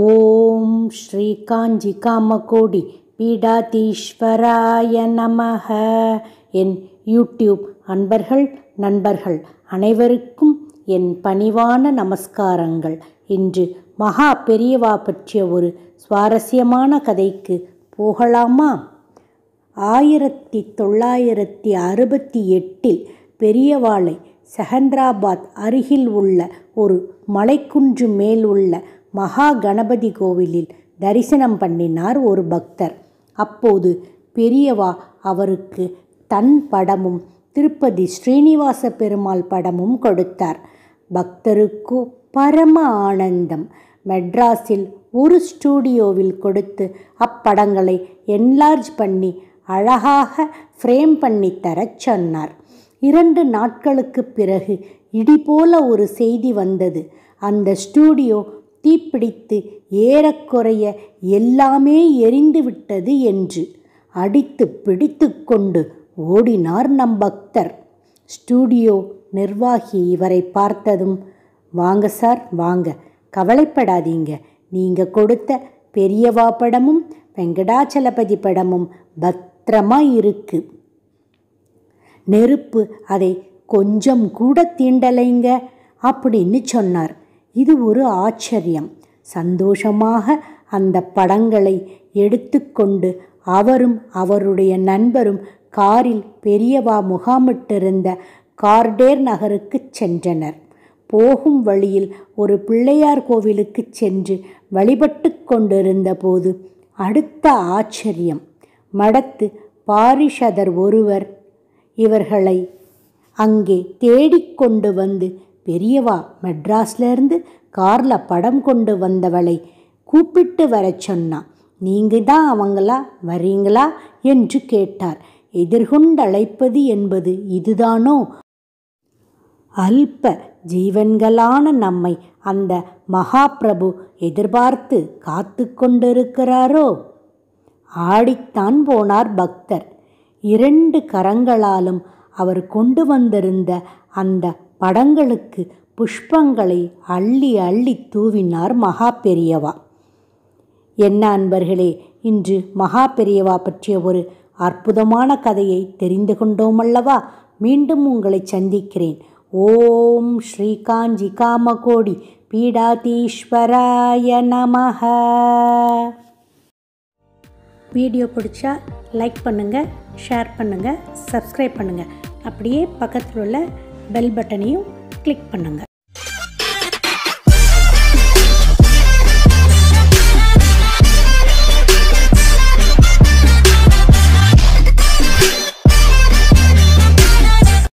ஓம் ஸ்ரீ காஞ்சி காமகோடி பீடாதீஸ்வராய நமக என் யூடியூப் அன்பர்கள் நண்பர்கள் அனைவருக்கும் என் பணிவான நமஸ்காரங்கள் இன்று மகா பெரியவா பற்றிய ஒரு சுவாரஸ்யமான கதைக்கு போகலாமா ஆயிரத்தி தொள்ளாயிரத்தி அறுபத்தி எட்டில் பெரியவாளை செகந்திராபாத் அருகில் உள்ள ஒரு மலைக்குன்று மேல் உள்ள மகா கணபதி கோவிலில் தரிசனம் பண்ணினார் ஒரு பக்தர் அப்போது பெரியவா அவருக்கு தன் படமும் திருப்பதி ஸ்ரீனிவாச பெருமாள் படமும் கொடுத்தார் பக்தருக்கு பரம ஆனந்தம் மெட்ராஸில் ஒரு ஸ்டூடியோவில் கொடுத்து அப்படங்களை என்லார்ஜ் பண்ணி அழகாக ஃப்ரேம் பண்ணி தரச் சொன்னார் இரண்டு நாட்களுக்கு பிறகு இடி போல ஒரு செய்தி வந்தது அந்த ஸ்டூடியோ தீப்பிடித்து ஏறக்குறைய எல்லாமே எரிந்து விட்டது என்று அடித்து பிடித்து கொண்டு ஓடினார் நம் பக்தர் ஸ்டூடியோ நிர்வாகி இவரை பார்த்ததும் வாங்க சார் வாங்க கவலைப்படாதீங்க நீங்கள் கொடுத்த பெரியவா படமும் வெங்கடாச்சலபதி படமும் பத்திரமா இருக்கு நெருப்பு அதை கொஞ்சம் கூட தீண்டலைங்க அப்படின்னு சொன்னார் இது ஒரு ஆச்சரியம் சந்தோஷமாக அந்த படங்களை எடுத்துக்கொண்டு அவரும் அவருடைய நண்பரும் காரில் பெரியவா முகாமிட்டிருந்த கார்டேர் நகருக்கு சென்றனர் போகும் வழியில் ஒரு பிள்ளையார் கோவிலுக்கு சென்று வழிபட்டு கொண்டிருந்த போது அடுத்த ஆச்சரியம் மடத்து பாரிஷதர் ஒருவர் இவர்களை அங்கே தேடிக்கொண்டு வந்து பெரியவா மெட்ராஸ்லேருந்து காரில் படம் கொண்டு வந்தவளை கூப்பிட்டு வர சொன்னான் நீங்கள் தான் அவங்களா வரீங்களா என்று கேட்டார் எதிர்கொண்டழைப்பது என்பது இதுதானோ அல்ப ஜீவன்களான நம்மை அந்த மகாபிரபு எதிர்பார்த்து காத்து கொண்டிருக்கிறாரோ ஆடித்தான் போனார் பக்தர் இரண்டு கரங்களாலும் அவர் கொண்டு வந்திருந்த அந்த படங்களுக்கு புஷ்பங்களை அள்ளி அள்ளி தூவினார் மகா பெரியவா என்ன அன்பர்களே இன்று மகா பெரியவா பற்றிய ஒரு அற்புதமான கதையை தெரிந்து கொண்டோமல்லவா மீண்டும் உங்களை சந்திக்கிறேன் ஓம் ஸ்ரீகாஞ்சி காமகோடி பீடாதீஸ்வராய நமக வீடியோ பிடிச்சா லைக் பண்ணுங்கள் ஷேர் பண்ணுங்கள் சப்ஸ்கிரைப் பண்ணுங்கள் அப்படியே பக்கத்தில் உள்ள பெல் பட்டனையும் கிளிக் பண்ணுங்கள்